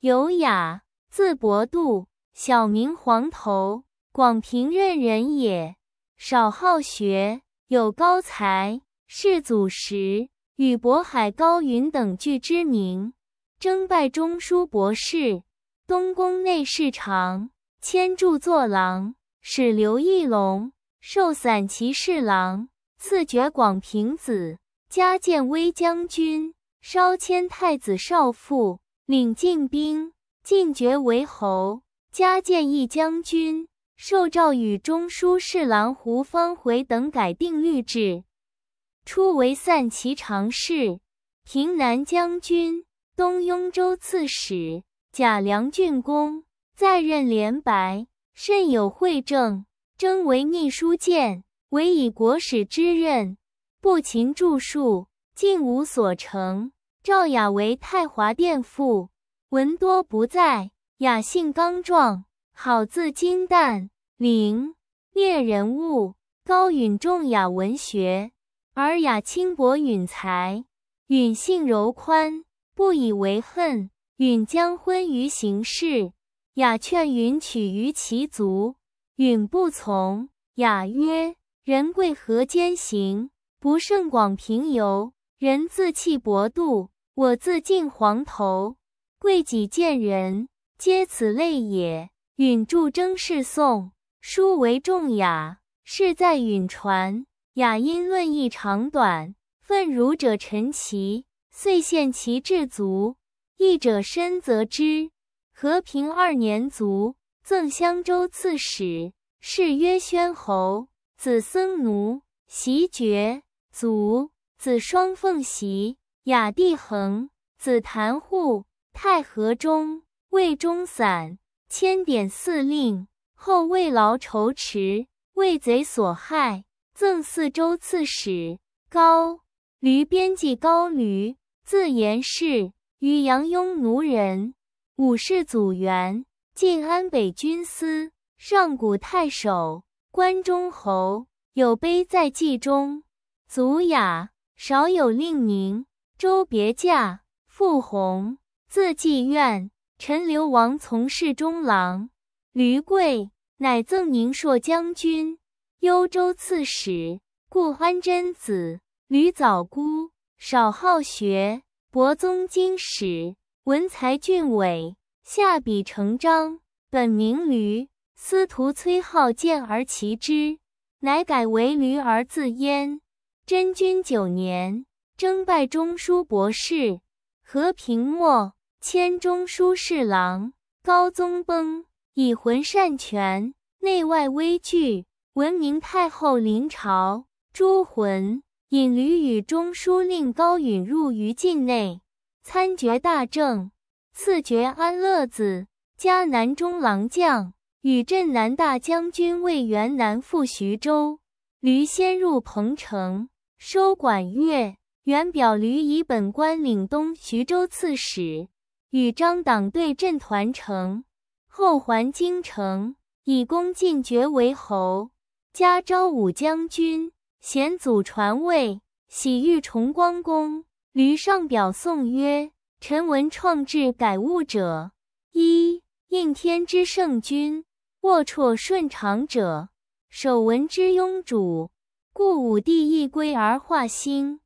有雅，字伯度，小名黄头，广平任人也。少好学，有高才。世祖时，与渤海高云等俱知名，征拜中书博士，东宫内侍长，迁著作郎，使刘义隆，授散骑侍郎，赐爵广平子，加建威将军，稍迁太子少傅。领禁兵，进爵为侯，加建议将军，受诏与中书侍郎胡方回等改定律制。初为散骑常侍、平南将军、东雍州刺史、贾梁郡公，在任连白，甚有惠政。征为秘书监，委以国史之任，不勤著述，竟无所成。赵雅为太华殿赋，文多不在。雅性刚壮，好字金淡，灵略人物，高允重雅文学，而雅轻薄允才。允性柔宽，不以为恨。允将婚于形式，雅劝允娶于其族，允不从。雅曰：“人贵何兼行？不胜广平游，人自弃薄度。”我自尽黄头，贵己见人，皆此类也。允著《征士颂》，书为《仲雅》，事在允传。雅音论议长短，愤儒者陈奇，遂献其志足。义者深则之。和平二年卒，赠襄州刺史，谥曰宣侯。子僧奴袭爵，卒。子双凤袭。雅帝恒，子谭户，太和中魏中散，迁典四令，后为劳筹池，为贼所害，赠四州刺史。高驴编辑高驴，字延世，与杨雍奴人，五世祖元，晋安北军司上古太守，关中侯，有碑在冀中。祖雅，少有令名。周别驾，傅弘，字季愿，陈留王从事中郎。闾贵，乃赠宁朔将军、幽州刺史。故安贞子吕早孤，少好学，博宗经史，文才俊伟，下笔成章。本名驴，司徒崔浩见而奇之，乃改为驴而自焉。贞君九年。征拜中书博士，和平末迁中书侍郎。高宗崩，以浑善权内外威惧。文明太后临朝，诛浑。引驴与中书令高允入于境内，参决大政，赐爵安乐子，加南中郎将。与镇南大将军魏元南赴徐州，驴先入彭城，收管乐。原表吕以本官领东徐州刺史，与张党对阵团城，后还京城，以功进爵为侯，加昭武将军，显祖传位，喜欲崇光公。吕上表颂曰：“臣闻创制改物者，一应天之圣君；龌龊顺常者，守文之庸主。故武帝亦归而化兴。”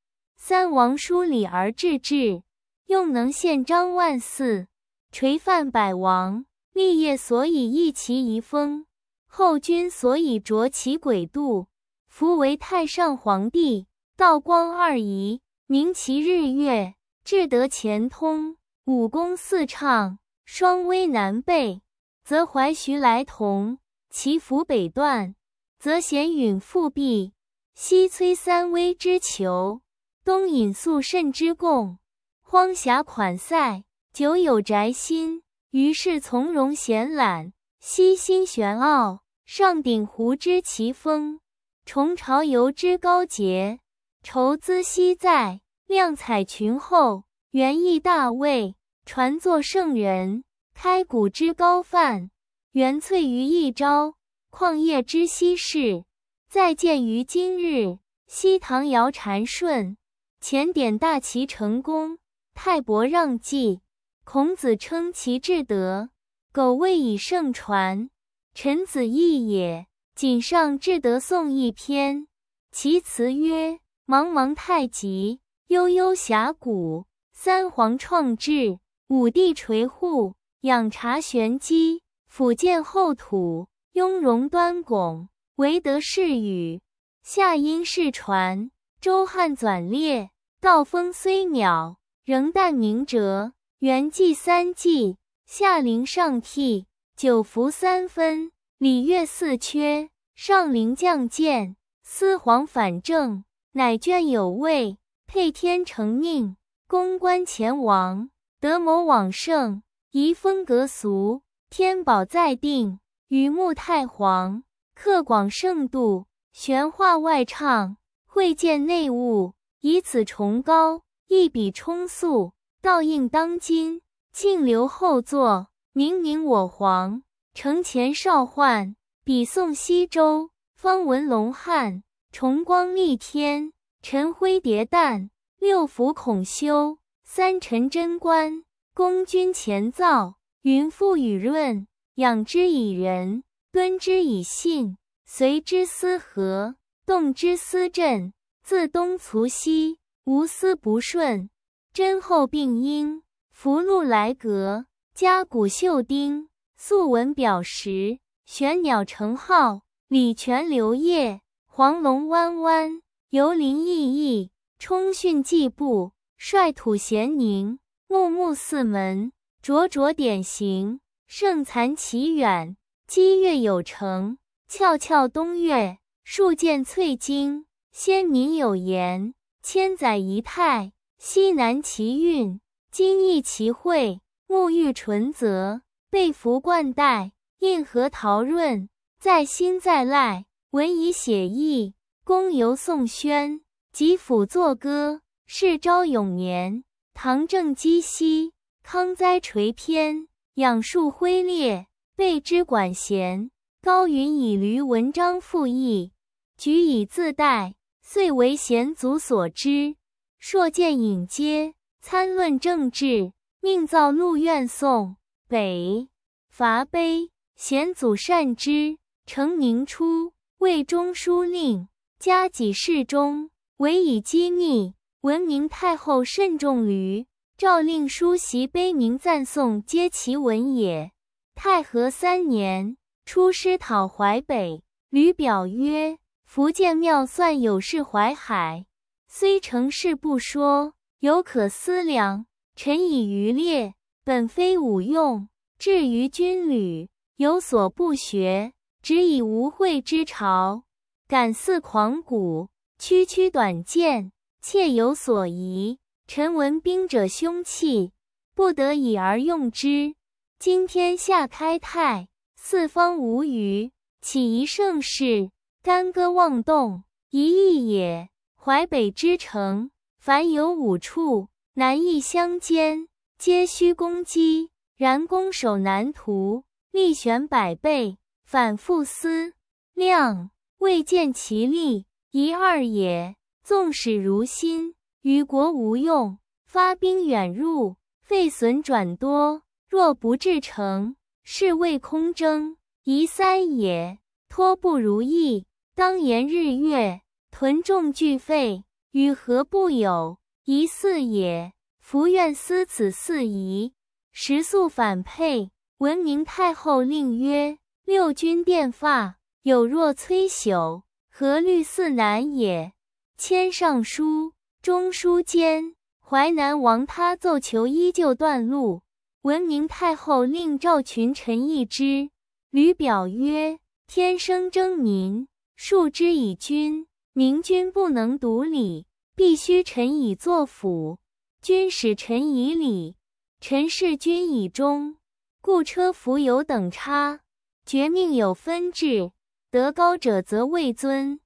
三王叔礼而治治，用能宪章万祀，垂范百王。立业所以一其一风，后君所以着其轨度。夫为太上皇帝，道光二仪，明其日月，至德前通，武功四畅，双威南备，则怀徐来同；其福北断，则贤允复辟，西摧三威之求。东引宿慎之贡，荒狭款塞，久有宅心。于是从容闲懒，悉心玄奥，上顶湖之奇峰，重朝游之高洁。筹资西在，亮彩群后，园意大卫，传作圣人，开古之高范，元翠于一朝。旷业之稀世，再见于今日。西唐尧禅舜。前点大齐成功，泰伯让季，孔子称其至德。苟未以圣传，臣子义也。《谨上至德颂》一篇，其词曰：茫茫太极，悠悠峡谷。三皇创制，五帝垂护。仰茶玄机，辅建厚土。雍容端拱，惟德是与。夏殷世传，周汉纂列。道风虽渺，仍旦明哲。元纪三纪，下陵上替，九服三分，礼乐四缺。上陵降剑，思皇反正，乃眷有位，配天承命，公关前王，德谋往圣，宜风格俗。天宝在定，羽牧太皇，克广圣度，玄化外畅，会见内务。以此崇高一笔充素，倒映当今，静流后座，明明我皇。城前少患，笔送西周。方文龙汉，崇光逆天，晨辉叠淡。六福孔修，三臣贞观。公君前造，云父雨润，养之以仁，敦之以信，随之思和，动之思振。自东卒西，无私不顺；真后病因，福禄来格。家古秀丁，素文表实，玄鸟成号，礼泉流液。黄龙弯弯，游林翼翼。冲训既布，率土咸宁。木木四门，灼灼典型。盛残其远，积月有成。翘翘东岳，树见翠晶。先民有言：“千载一泰，西南奇韵，今亦其会，沐浴淳泽，被服冠带，印和陶润，在心在赖。文以写意，公游颂宣；集辅作歌，世昭永年。唐正积熙，康哉垂篇。仰树辉烈，备之管弦。高云以驴，文章富议，举以自代。”最为贤祖所知，朔见隐接，参论政治，命造《陆院颂》、《北伐碑》，贤祖善之。成宁初，为中书令，加己侍中，委以机密。闻明太后慎重于诏令书席碑铭赞颂，皆其文也。太和三年，出师讨淮北，吕表曰。福建妙算有事淮海，虽成事不说，犹可思量。臣以渔猎，本非武用；至于军旅，有所不学。只以无会之朝，敢肆狂古，区区短剑，窃有所疑。臣闻兵者，凶器，不得已而用之。今天下开泰，四方无虞，岂宜盛世？干戈妄动，一义也。淮北之城，凡有五处，南易相间，皆须攻击。然攻守难图，力悬百倍，反复思量，未见其利，一二也。纵使如心，于国无用。发兵远入，费损转多。若不至城，是谓空征，夷三也。托不如意。当言日月屯众俱废，与何不有疑似也？福愿思此四疑，时速反沛。文明太后令曰：“六军殿发，有若摧朽，何虑四难也？”签尚书、中书监。淮南王他奏求依旧断路。文明太后令召群臣议之。吕表曰：“天生争民。”树之以君，明君不能独理，必须臣以作辅；君使臣以礼，臣事君以忠。故车服有等差，爵命有分制。德高者则位尊，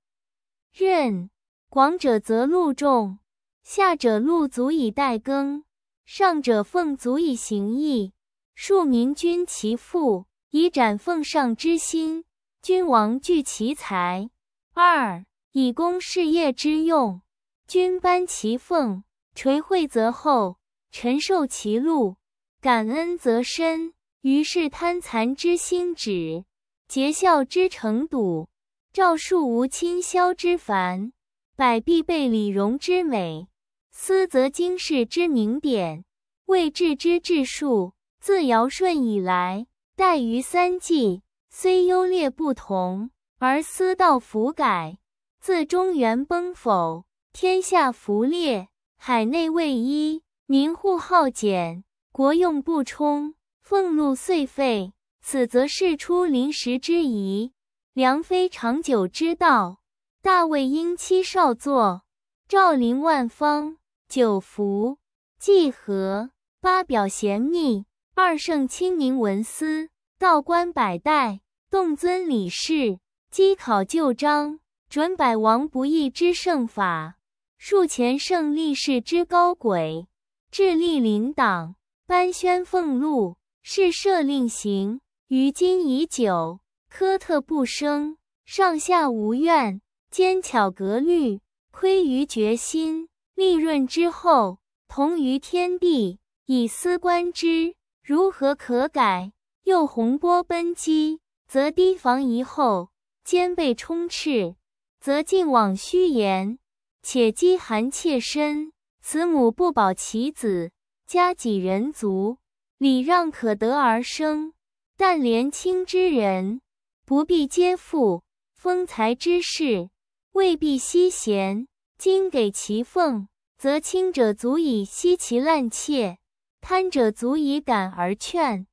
任广者则禄重，下者禄足以待耕，上者俸足以行义。庶民君其父，以展奉上之心。君王聚其才，二以供事业之用；君班其凤，垂惠泽厚，臣受其禄，感恩则深。于是贪残之心止，节孝之成笃。赵树无亲，萧之繁，百弊被礼容之美，斯则经世之名典，未治之治术。自尧舜以来，待于三季。虽优劣不同，而思道弗改。自中原崩否，天下弗裂，海内未一，民户耗减，国用不充，俸禄岁费。此则事出临时之宜，良非长久之道。大魏应期少作，赵灵万方，九服济和，八表贤宁，二圣亲宁，文思。道观百代，动尊礼氏，稽考旧章，准百王不易之圣法，术前圣利士之高轨，置立领党，颁宣俸禄，是设令行于今已久，科特不生，上下无怨，兼巧格律，亏于决心，利润之后，同于天地，以思观之，如何可改？又洪波奔击，则堤防一厚；兼备冲斥，则近往虚言，且饥寒切身，慈母不保其子，家几人足？礼让可得而生，但廉清之人不必皆富，丰才之士未必惜贤。今给其俸，则亲者足以息其滥妾，贪者足以感而劝。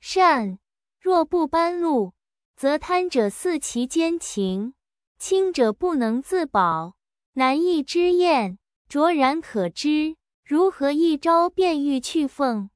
善若不般路，则贪者肆其奸情，轻者不能自保，难易之验，卓然可知。如何一朝便欲去奉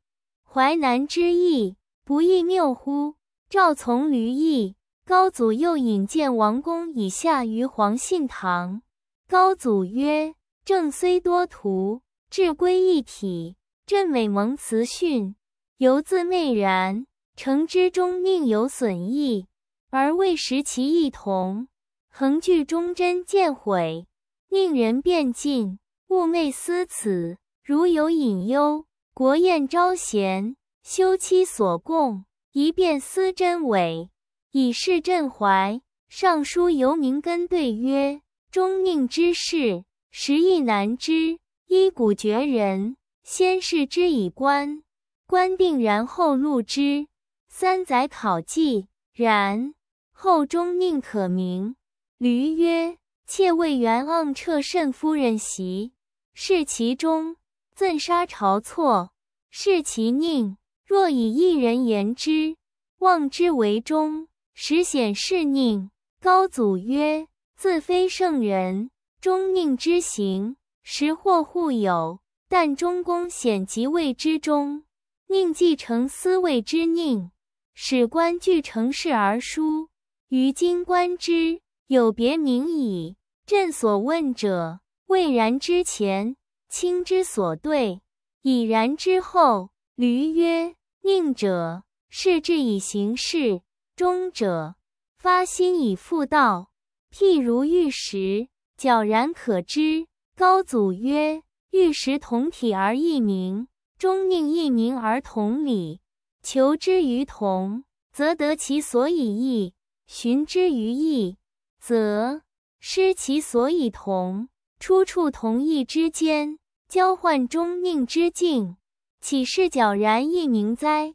淮南之意，不亦谬乎？赵从驴邑，高祖又引荐王公以下于黄信堂。高祖曰：“政虽多图，志归一体。朕每蒙慈训，犹自昧然。”诚之中，宁有损益，而未识其异同。恒惧忠贞见毁，宁人变尽，寤寐思此，如有隐忧。国宴招贤，休妻所共，一变思真伪，以示朕怀。尚书由明根对曰：中宁之事，实亦难知。依古绝人，先试之以观，观定然后录之。三载考绩，然后中宁可名。驴曰：“妾为元盎彻慎夫人席，视其忠，赠杀晁错；视其佞，若以一人言之，望之为忠，实显是佞。”高祖曰：“自非圣人，中宁之行，实或互有。但中公显即位之中，宁继承思位之佞。”史官据成事而书，于今观之，有别名矣。朕所问者，未然之前，卿之所对，已然之后。驴曰：宁者，是志以行事；忠者，发心以复道。譬如玉石，皎然可知。高祖曰：玉石同体而异名，终宁异名而同理。求之于同，则得其所以异；寻之于异，则失其所以同。出处同异之间，交换中宁之境，岂是皎然亦名哉？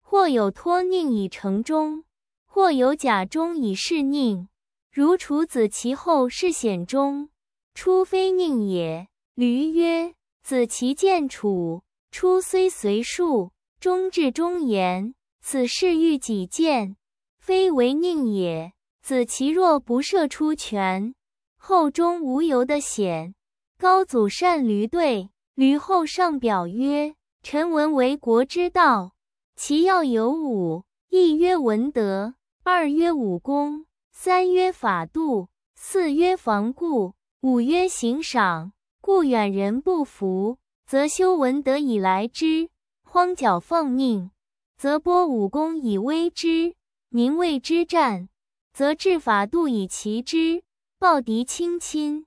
或有托宁以成中，或有假中以示宁。如楚子其后是显中，初非宁也。驴曰：“子其见楚初虽随数。”终至忠言，此事欲己见，非为佞也。子其若不射出泉，后中无由的险。高祖善驴对，吕后上表曰：“臣闻为国之道，其要有五：一曰文德，二曰武功，三曰法度，四曰防固，五曰行赏。故远人不服，则修文德以来之。”荒角奉命，则播武功以威之；宁畏之战，则制法度以齐之；暴敌轻侵，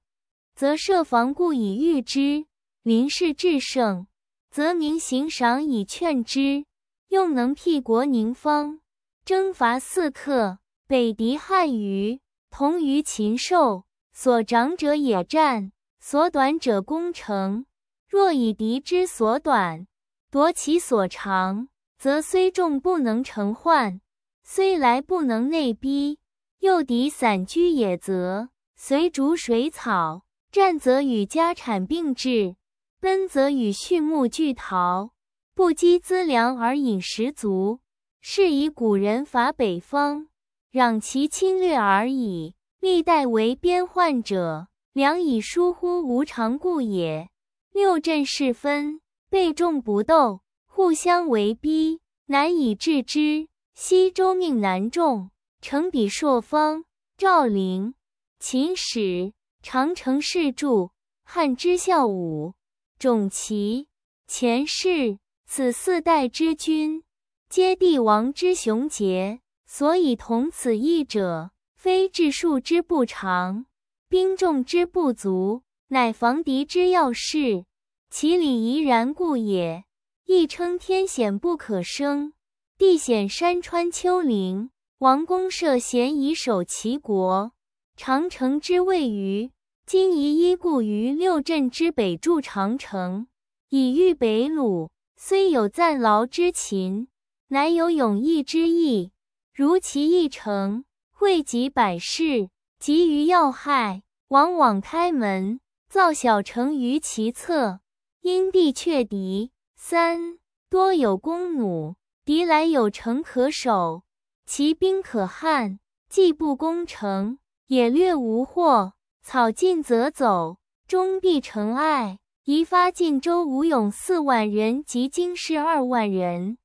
则设防固以御之；临事制胜，则明行赏以劝之。用能辟国宁方，征伐四克，北敌汉虞，同于禽兽，所长者野战，所短者攻城。若以敌之所短。夺其所长，则虽众不能成患；虽来不能内逼，诱敌散居也。则随逐水草，战则与家产并置，奔则与畜牧俱逃，不积资粮而饮食足。是以古人伐北方，攘其侵略而已。历代为边患者，良以疏忽无常故也。六镇是分。被众不斗，互相为逼，难以制之。西周命南众，成比朔方；赵陵、秦始、长城氏柱、汉之孝武、种齐、前世此四代之君，皆帝王之雄杰。所以同此意者，非治数之不长，兵众之不足，乃防敌之要事。其礼宜然故也，亦称天险不可生，地险山川丘陵。王公设险以守其国，长城之位于今宜依固于六镇之北筑长城，以御北虏。虽有暂劳之勤，难有永逸之意。如其一城，惠及百世，急于要害，往往开门，造小城于其侧。因地却敌，三多有弓弩，敌来有城可守，其兵可撼，既不攻城，也略无获。草尽则走，终必成碍。宜发晋州武勇四万人及京师二万人，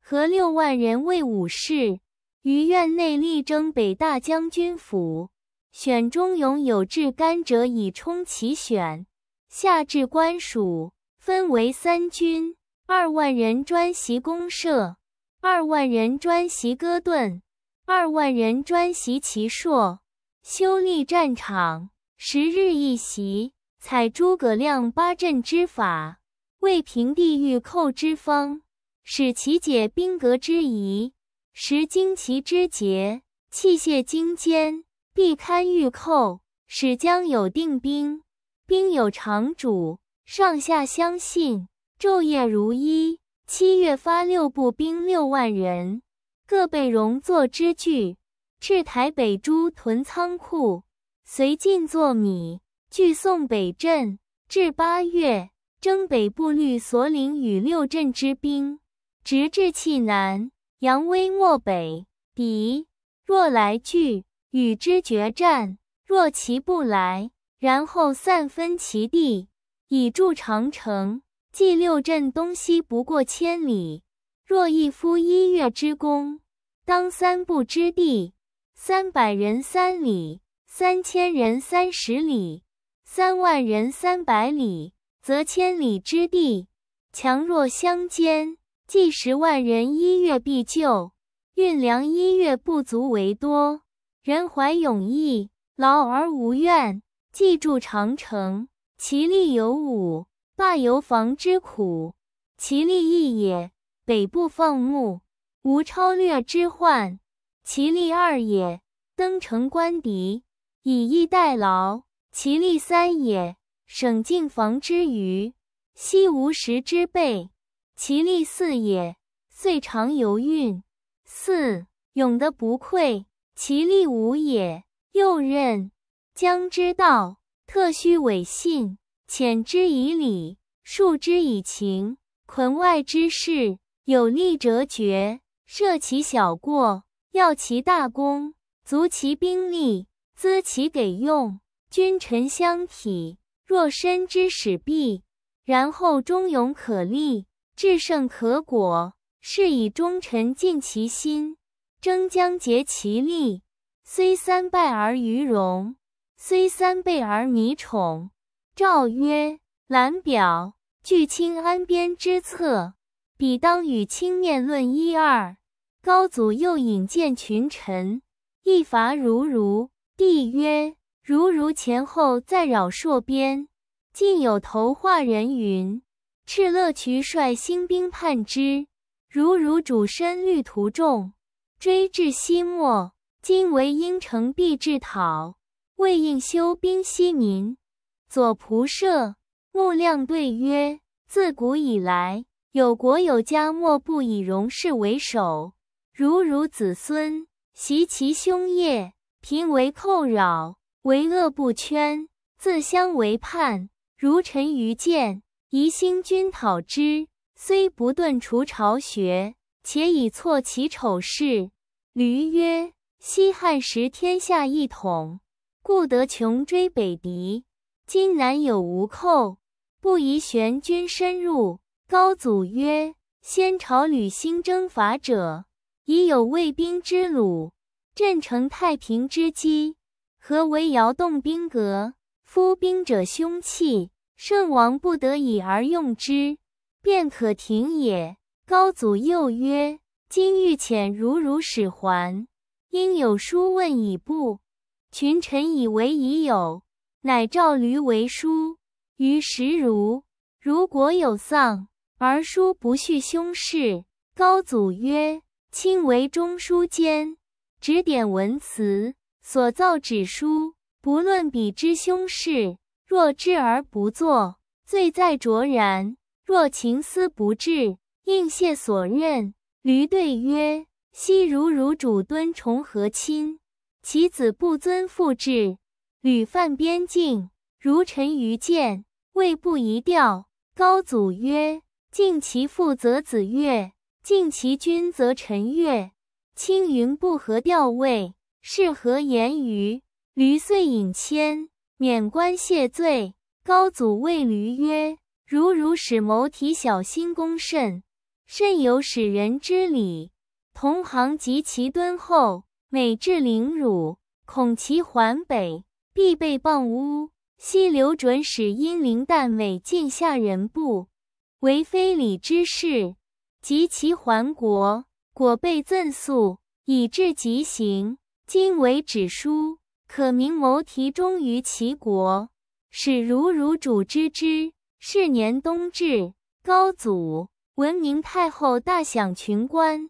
合六万人为武士，于院内力争北大将军府，选忠勇有志干者以充其选。下至官署，分为三军：二万人专袭公社，二万人专袭戈顿，二万人专袭齐硕，修立战场，十日一袭，采诸葛亮八阵之法，为平地御寇之方，使其解兵革之疑，识旌旗之节，器械精坚，必堪御寇，使将有定兵。兵有常主，上下相信，昼夜如一。七月发六部兵六万人，各备容作之具，至台北诸屯仓库，随进作米，具送北镇。至八月，征北部律所领与六镇之兵，直至气南，扬威漠北。敌若来拒，与之决战；若其不来，然后散分其地以筑长城，计六镇东西不过千里。若一夫一月之功，当三步之地；三百人三里，三千人三十里，三万人三百里，则千里之地，强弱相间。计十万人一月必救，运粮一月不足为多。人怀勇毅，劳而无怨。计筑长城，其利有五：罢游防之苦，其利一也；北部放牧，无超略之患，其利二也；登城观敌，以逸待劳，其利三也；省近防之余，息无时之备，其利四也；遂常游运，四勇德不愧，其利五也。又任。将之道，特须委信，遣之以礼，树之以情，困外之事，有利折绝，赦其小过，要其大功，足其兵力，资其给用，君臣相体，若身之使臂，然后忠勇可立，至胜可果。是以忠臣尽其心，争将竭其力，虽三败而于荣。虽三倍而弥宠。诏曰：“兰表拒清安边之策，彼当与清面论一二。”高祖又引荐群臣，一伐如如。帝曰：“如如前后在扰朔边，近有头化人云，敕勒渠率兴兵叛之。如如主身率途众，追至西漠，今为应城必至讨。”魏应修兵西民，左仆射穆亮对曰：自古以来，有国有家，莫不以荣氏为首。如汝子孙习其凶业，贫为寇扰，为恶不悛，自相为叛。如臣愚见，宜兴军讨之，虽不顿除巢穴，且以挫其丑事。”驴曰：西汉时天下一统。故得穷追北敌，今南有吴寇，不宜玄军深入。高祖曰：“先朝屡兴征伐者，已有卫兵之虏，镇成太平之基，何为摇动兵革？夫兵者，凶器，圣王不得已而用之，便可停也。”高祖又曰：“今欲遣如如使还，应有书问以布。群臣以为已有，乃召驴为书于时如。如果有丧而书不恤兄事，高祖曰：“亲为中书监，指点文辞，所造纸书，不论彼之凶事。若知而不作，罪在卓然。若情思不至，应谢所任。”驴对曰：“昔如如主敦崇和亲。”其子不尊父志，屡犯边境。如陈于见，位不移调。高祖曰：“敬其父则子悦，敬其君则臣悦。青云不合调位，是何言语？”驴遂引谦，免官谢罪。高祖谓驴曰：“如汝使谋体小心恭慎，甚有使人之礼，同行及其敦厚。”每至凌辱，恐其环北，必被谤诬。昔刘准使阴灵旦尾见下人，不为非礼之事。及其还国，果被赠诉，以至极刑。今为纸书，可明谋提忠于齐国，使如汝主知之。是年冬至，高祖闻明太后大享群官。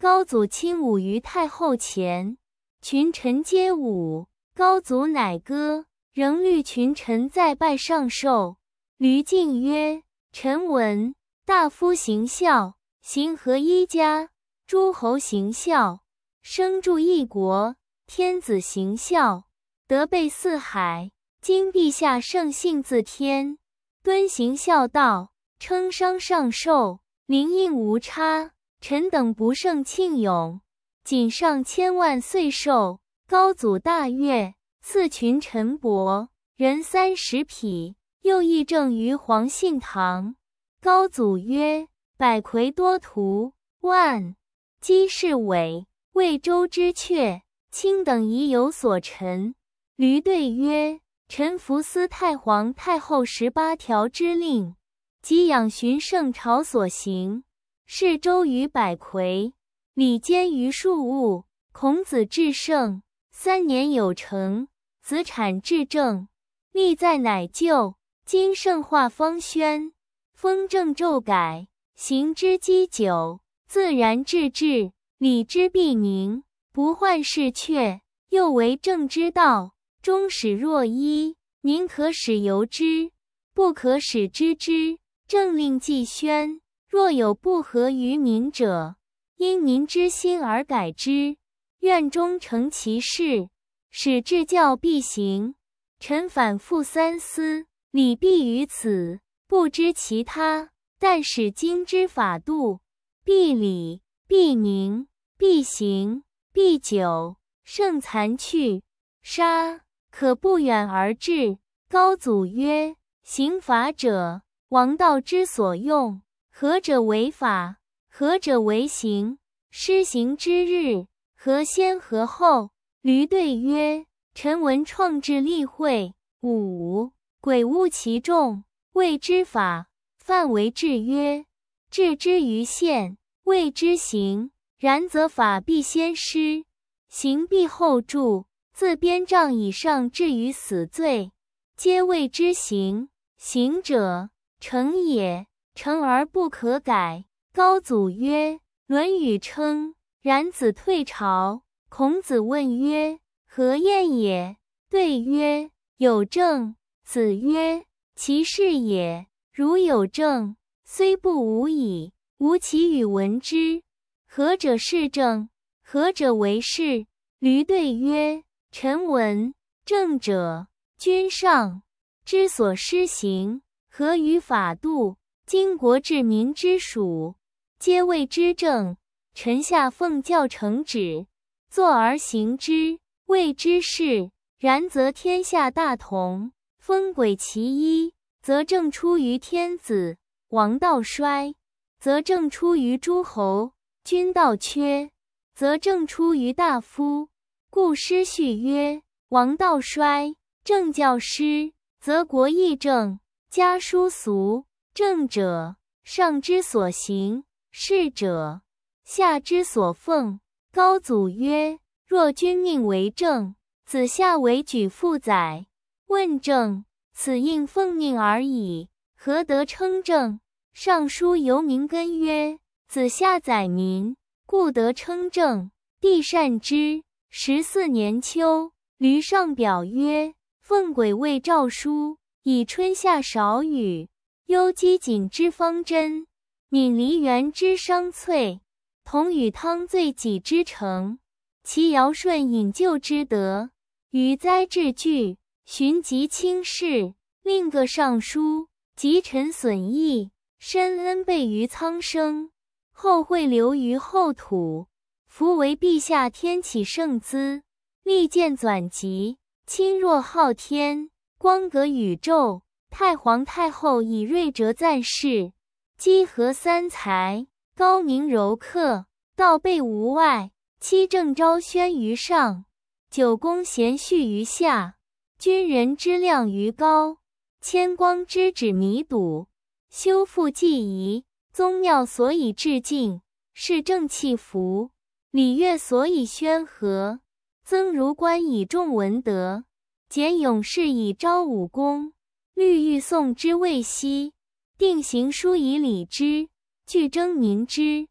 高祖亲舞于太后前，群臣皆舞，高祖乃歌，仍律群臣再拜上寿。吕敬曰：“臣闻大夫行孝，行合一家；诸侯行孝，生助一国；天子行孝，德备四海。今陛下圣性自天，敦行孝道，称商上寿，名应无差。”臣等不胜庆勇，仅上千万岁寿。高祖大悦，赐群臣帛人三十匹。又议政于黄信堂。高祖曰：“百魁多徒，万机是伪。魏州之阙，卿等已有所陈。”驴对曰：“臣服司太皇太后十八条之令，即养循圣朝所行。”是周瑜百魁，礼监于庶务。孔子至圣，三年有成。子产至政，立在乃旧。今圣化方宣，风正骤改，行之积久，自然治治。礼之必明，不患事阙，又为政之道。终始若一，宁可使由之，不可使知之。政令既宣。若有不合于民者，因民之心而改之。愿终成其事，使至教必行。臣反复三思，礼毕于此，不知其他。但使今之法度，必礼，必明，必行，必久，胜残去杀，可不远而至。高祖曰：“刑法者，王道之所用。”何者为法？何者为行？施行之日，何先何后？驴对曰：“臣闻创制立会，五鬼误其众，谓之法；范为制曰，制之于限，谓之行。然则法必先施，行必后著。自鞭杖以上至于死罪，皆谓之行。行者成也。”成而不可改。高祖曰：“《论语》称，然子退朝。孔子问曰：‘何晏也？’对曰：‘有政。’子曰：‘其事也。如有政，虽不无矣。吾其与闻之。何者是政？何者为事？’驴对曰：‘臣闻政者，君上之所施行，何于法度。’”今国治民之属，皆谓之政。臣下奉教承旨，坐而行之，谓之事。然则天下大同，风轨其一，则政出于天子；王道衰，则政出于诸侯；君道缺，则政出于大夫。故诗序曰：“王道衰，政教失，则国异政，家殊俗。”正者，上之所行；事者，下之所奉。高祖曰：“若君命为政，子夏为举父载，问政，此应奉命而已，何得称政？”尚书由明根曰：“子夏载民，故得称政，帝善之。”十四年秋，驴上表曰：“奉鬼魏诏书，以春夏少雨。”幽积井之方珍，悯梨园之商翠，同与汤醉己之诚，其尧舜引咎之德，禹灾治剧，寻疾轻视，令各尚书及臣损益，深恩备于苍生，后会流于后土，夫为陛下天启圣资，利剑转吉，亲若昊天，光格宇宙。太皇太后以睿哲赞世，积和三才，高明柔克，道备无外。七政昭宣于上，九宫贤序于下。君人之量于高，千光之指弥笃。修复祭仪，宗庙所以致敬；是正气服，礼乐所以宣和。增儒官以重文德，简勇士以昭武功。律欲送之未息，定行书以礼之，具征明之，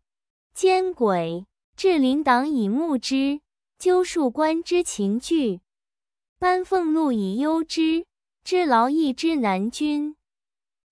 兼轨至陵党以牧之，究数官之情惧。颁俸禄以优之，知劳役之难君。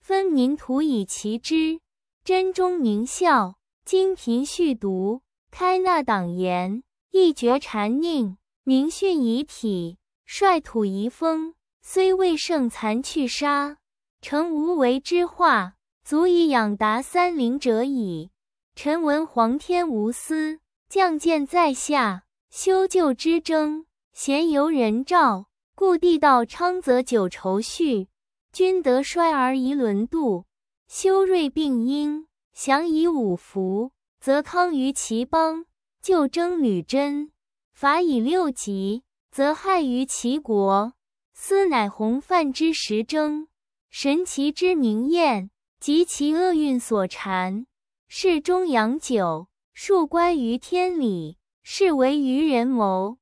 分民土以其之，贞忠明孝，经贫蓄读，开纳党言，一绝禅佞，明训遗体，率土遗风。虽未胜残去杀，成无为之化，足以养达三灵者矣。臣闻皇天无私，降见在下修旧之征，贤由人照，故地道昌则久愁绪，君德衰而宜轮渡。修睿并阴，享以五福，则康于其邦；旧征屡贞，法以六极，则害于其国。斯乃洪泛之时征，神奇之明验，及其厄运所缠，是中阳久数观于天理，是为愚人谋，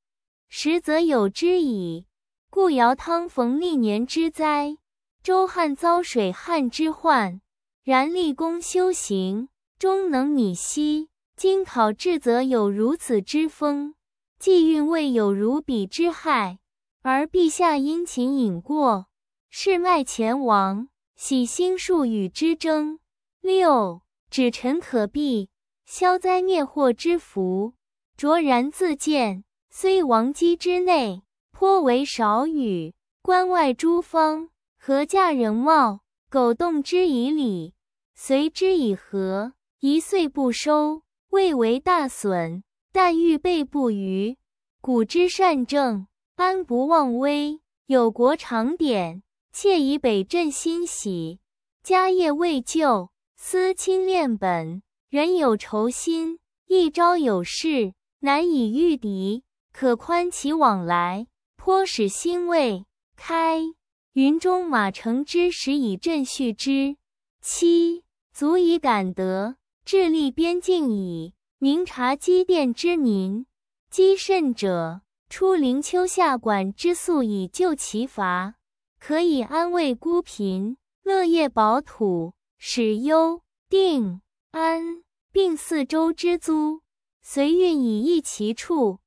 实则有之矣。故尧汤逢历年之灾，周汉遭水旱之患，然立功修行，终能米息。今考治则有如此之风，既运未有如彼之害。而陛下殷勤引过，是卖前王喜心术与之争。六指臣可避消灾灭祸之福，卓然自见。虽王姬之内，颇为少雨；关外诸方，何价仍貌，苟动之以礼，随之以和，一岁不收，未为大损；但预备不虞，古之善政。安不忘危，有国常典，窃以北镇欣喜，家业未就，思亲恋本，人有愁心。一朝有事，难以御敌，可宽其往来，颇使欣慰。开云中马城之时，以振续之。七足以感德，致力边境矣。明察积店之民，积甚者。初灵丘下馆之粟以救其乏，可以安慰孤贫，乐业保土，使忧定安，并四周之租，随运以益其畜。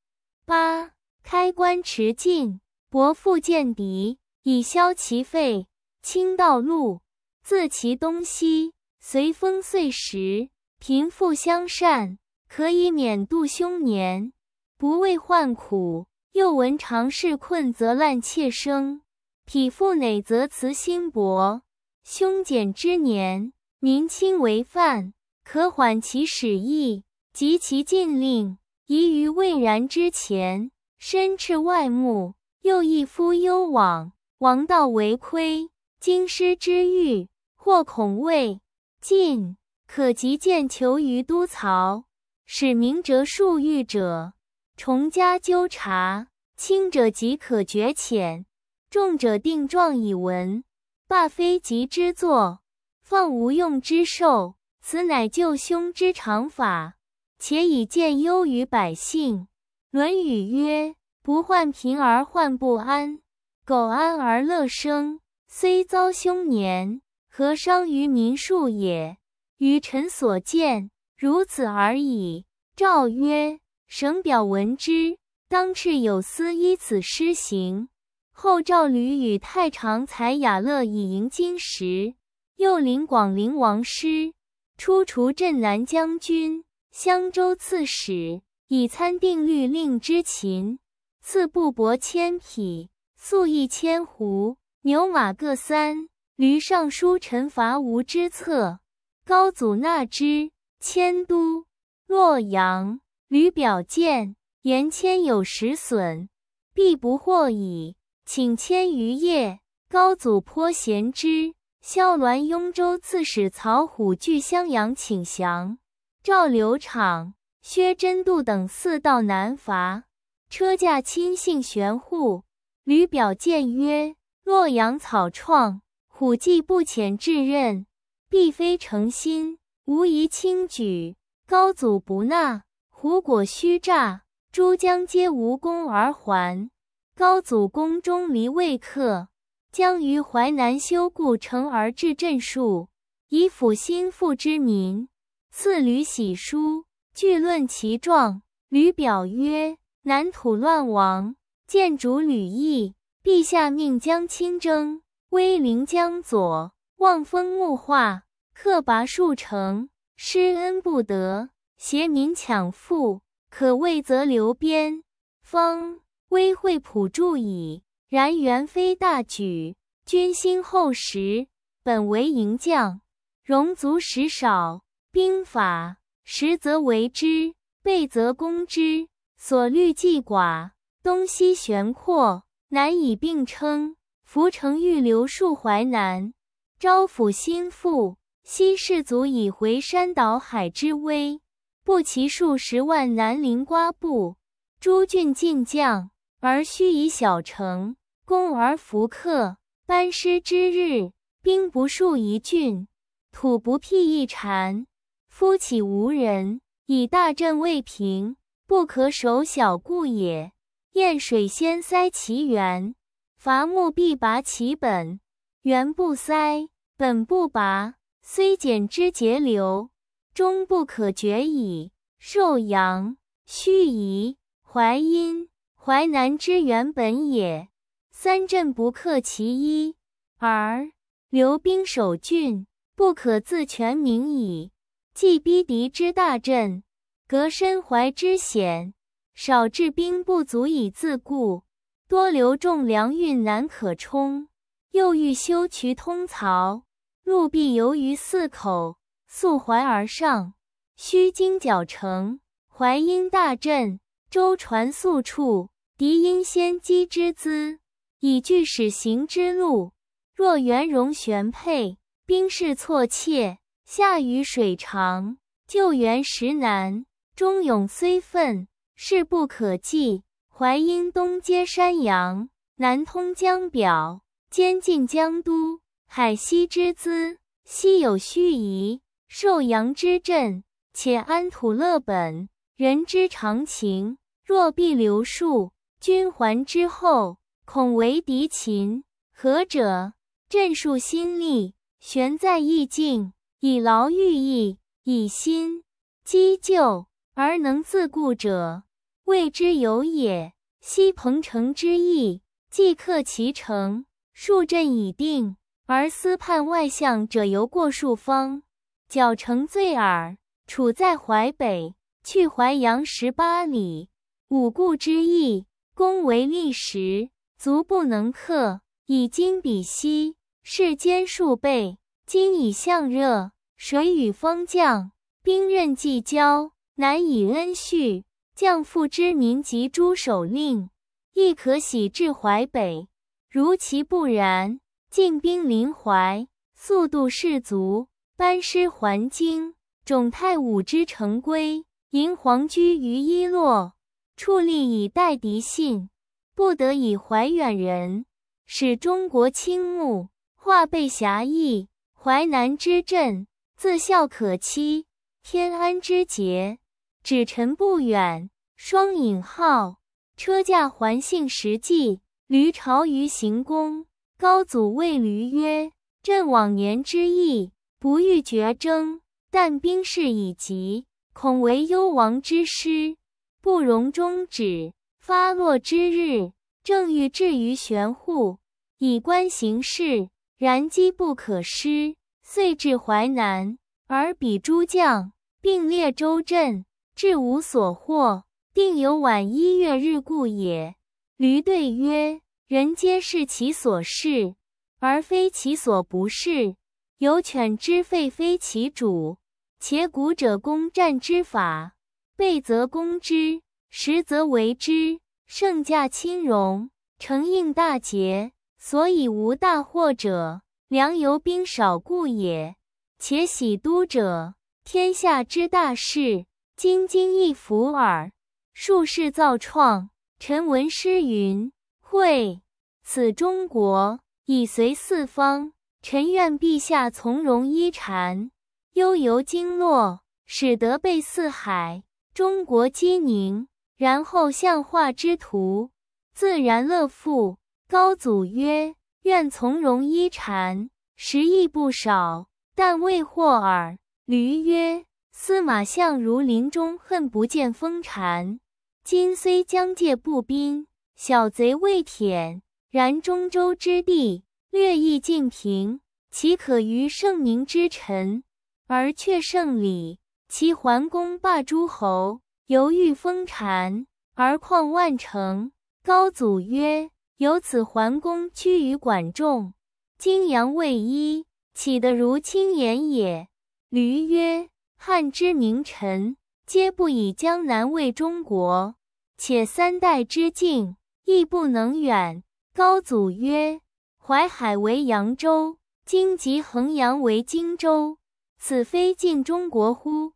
八开关持进，薄赋见敌，以消其费，清道路，自其东西随风碎石，贫富相善，可以免度凶年，不畏患苦。又闻常事困则烂妾生，匹夫馁则辞心薄。凶简之年，民轻为犯，可缓其使役，及其禁令，宜于未然之前。身斥外目，又一夫忧往，王道为亏。京师之欲，或恐未尽，可急见求于都曹，使明哲数欲者。重加纠察，轻者即可绝浅，重者定状以闻。罢非疾之作，放无用之受，此乃救凶之常法，且以见忧于百姓。《论语》曰：“不患贫而患不安。苟安而乐生，虽遭凶年，何伤于民数也？”于臣所见如此而已。诏曰。省表闻之，当敕有司依此施行。后赵吕与太常采雅乐以迎金石，又临广陵王师，出除镇南将军、襄州刺史，以参定律令之勤，赐布帛千匹，粟一千斛，牛马各三。吕尚书陈伐吴之策，高祖纳之，迁都洛阳。吕表见言谦有实损，必不惑矣。请谦于业。高祖颇贤之。萧鸾雍州刺史曹虎据襄阳，请降。赵刘敞、薛真度等四道南伐，车驾亲幸玄护。吕表见曰：“洛阳草创，虎迹不遣至任必非诚心，无宜轻举。”高祖不纳。胡果虚诈，诸将皆无功而还。高祖宫中离未克，将于淮南修故城而置镇戍，以抚心腹之民。赐吕喜书，据论其状。吕表曰：“南土乱亡，建主吕义。陛下命将亲征，威临江左，望风慕化，克拔数城，施恩不得。”挟民抢富，可畏则流边。封威惠普助矣。然元非大举，军心厚实，本为营将，戎卒食少，兵法实则为之，备则攻之，所虑既寡，东西悬阔，难以并称。浮城欲留戍淮南，招抚心腹，西氏足以回山倒海之威。不其数十万南陵瓜布，诸郡进将，而虚以小城攻而弗克。班师之日，兵不数一郡，土不辟一廛，夫岂无人以大镇未平，不可守小固也？堰水先塞其源，伐木必拔其本。源不塞，本不拔，虽剪之节流。终不可决矣。寿阳、盱眙、淮阴、淮南之原本也，三镇不克其一，而留兵守郡，不可自全民矣。既逼敌之大阵，隔身怀之险，少置兵不足以自固，多留重粮运难可充，又欲修渠通漕，入必游于四口。溯淮而上，须经角城、淮阴大镇，舟船宿处，敌因先机之资，以据始行之路。若元戎玄佩，兵势错怯，下于水长，救援实难。忠勇虽奋，势不可继。淮阴东接山阳，南通江表，兼近江都、海西之资，西有盱眙。受阳之镇，且安土乐本，人之常情。若必留戍，君还之后，恐为敌秦。何者？镇树心力悬在意境，以劳御意，以心积旧，而能自固者，谓之有也。昔彭城之役，既克其城，数镇已定，而思叛外向者，犹过数方。矫成罪耳。处在淮北，去淮阳十八里。五故之意，攻为利时，足不能克。以今比昔，世间数倍。今以向热，水与风降，兵刃既交，难以恩恤。降附之民及诸守令，亦可喜至淮北。如其不然，进兵临淮，速度士卒。班师还京，冢太武之成规，迎皇居于伊洛，处立以待敌信，不得以怀远人，使中国倾慕，化被侠义。淮南之镇，自孝可期；天安之节，指臣不远。双引号车驾还幸，时既驴朝于行宫，高祖谓驴曰：“朕往年之意。”不欲绝征，但兵势已极，恐为幽王之师，不容终止。发落之日，正欲至于玄户，以观形势。然机不可失，遂至淮南，而彼诸将并列州镇，至无所获，定有晚一月日故也。驴对曰：“人皆是其所是，而非其所不是。”有犬之吠，非其主；且古者攻战之法，备则攻之，实则为之。圣驾轻戎，承应大捷，所以无大祸者，粮由兵少故也。且喜都者，天下之大事，今今一服耳。术士造创，臣闻诗云：“会此中国，以随四方。”臣愿陛下从容依禅，悠游经络，使得备四海，中国皆宁，然后向化之徒，自然乐富。高祖曰：“愿从容依禅，实亦不少，但未获耳。”驴曰：“司马相如临终恨不见风禅，今虽将借步兵，小贼未舔，然中州之地。”略易尽平，岂可于圣明之臣而却圣礼？齐桓公霸诸侯，犹欲封禅，而况万乘？高祖曰：“有此桓公居于管仲，今阳未一，岂得如亲言也？”驴曰：“汉之名臣，皆不以江南为中国，且三代之境，亦不能远。”高祖曰。淮海为扬州，荆棘衡阳为荆州，此非晋中国乎？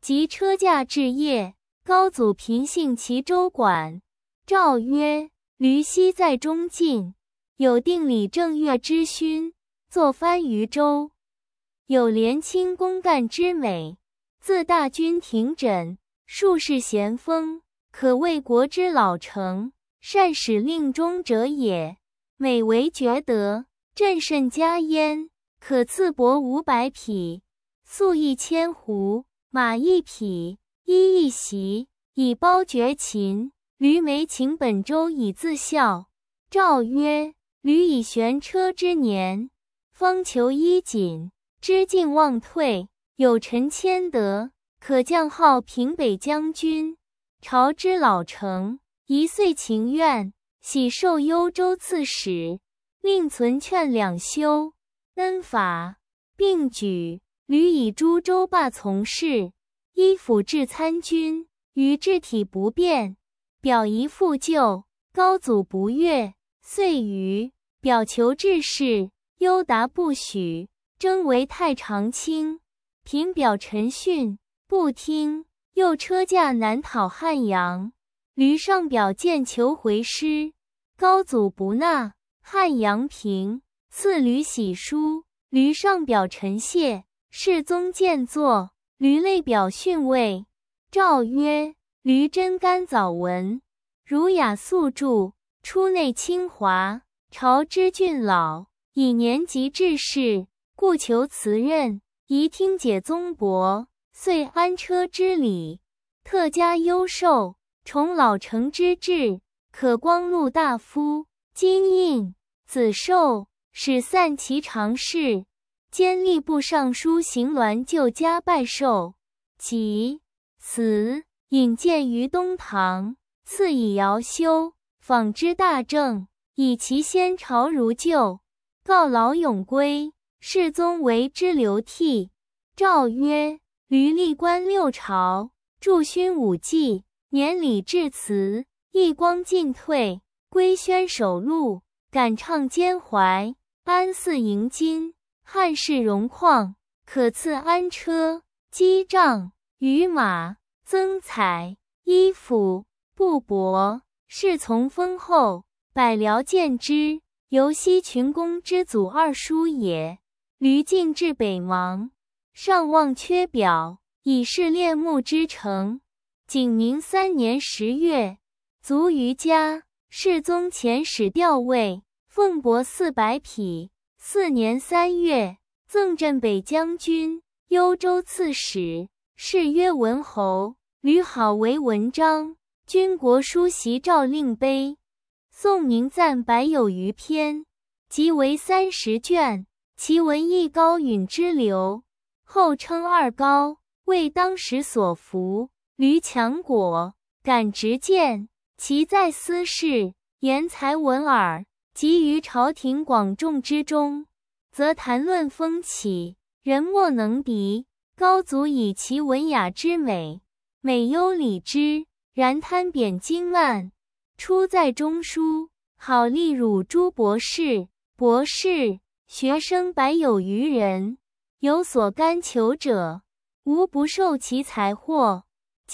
及车驾至邺，高祖平幸其州管。诏曰：“驴西在中晋，有定理正月之勋，坐藩于州，有廉清公干之美，自大军停枕，数世咸丰，可谓国之老成，善使令中者也。”每为觉德，振甚加焉。可赐帛五百匹，粟一千斛，马一匹，衣一袭，以褒爵秦。吕枚请本州以自孝。诏曰：吕以玄车之年，方求衣锦，知进忘退，有臣谦德，可降号平北将军，朝之老成，一岁情愿。喜授幽州刺史，令存劝两修恩法，并举屡以诸州罢从事，依府至参军，于秩体不变。表宜复旧，高祖不悦，遂于表求致事，幽答不许。征为太常卿，凭表陈逊不听，又车驾南讨汉阳。驴上表见求回师，高祖不纳。汉阳平赐驴喜书，驴上表陈谢。世宗见作，驴泪表训位。诏曰：驴真干早闻，儒雅素著，出内清华，朝之俊老，以年及志士，故求辞任，宜听解宗伯。遂安车之礼，特加优授。崇老成之志，可光禄大夫金印子寿，使散其常事。兼吏部尚书邢峦就家拜寿，及此引见于东堂。赐以尧修仿之大政，以其先朝如旧，告老永归。世宗为之流涕。诏曰：闾历观六朝，著勋武纪。」年礼致辞，一光进退，归宣守禄，敢唱兼怀。安似迎金，汉室荣况，可赐安车、机杖、舆马，增彩衣服，布帛。侍从丰厚，百僚见之，犹昔群公之祖二叔也。驴进至北邙，上望缺表，以示恋慕之诚。景明三年十月卒于家。世宗遣使调位，奉帛四百匹。四年三月，赠镇北将军、幽州刺史，谥曰文侯。吕好为文章，军国书檄、诏令碑，宋宁赞百有余篇，集为三十卷。其文亦高允之流，后称二高，为当时所服。于强果敢直谏，其在私事，言才文尔；及于朝廷广众之中，则谈论风起，人莫能敌。高祖以其文雅之美，美优礼之。然贪贬经万。出在中书，好立辱诸博士、博士学生百有余人，有所甘求者，无不受其财货。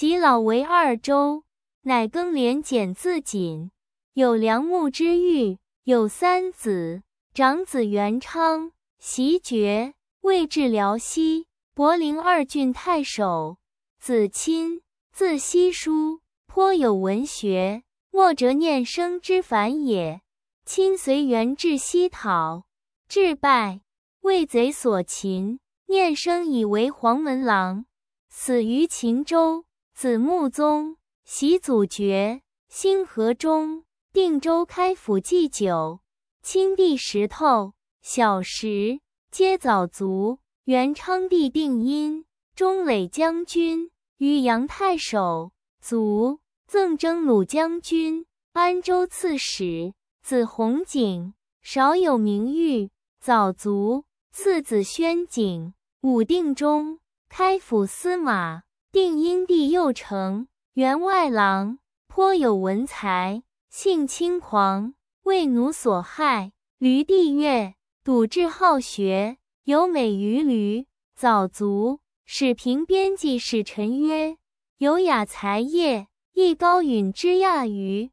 及老为二州，乃更敛俭自谨。有良木之誉，有三子：长子元昌，袭爵，位至辽西、博陵二郡太守；子钦，字希叔，颇有文学。莫者念生之凡也。亲随元至西讨，至败，为贼所擒。念生以为黄门郎，死于秦州。子穆宗袭祖爵，兴和中，定州开府祭酒。清帝石头，小时皆早卒。元昌帝定音，中垒将军，与杨太守卒，赠征虏将军，安州刺史。子弘景，少有名誉，早卒。次子宣景，武定中，开府司马。定因帝幼承员外郎，颇有文才，性轻狂，为奴所害。驴帝曰：“笃志好学，有美于驴。早卒，史平编辑使臣曰：‘有雅才业，亦高允之亚于。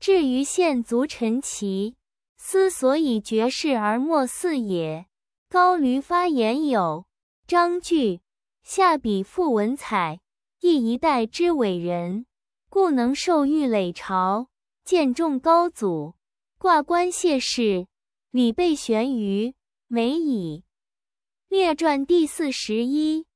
至于献足臣奇，斯所以绝世而莫似也。’高驴发言有章句。”下笔赋文采，亦一代之伟人，故能受遇累朝，见众高祖，挂冠谢世，礼备悬于美矣。列传第四十一。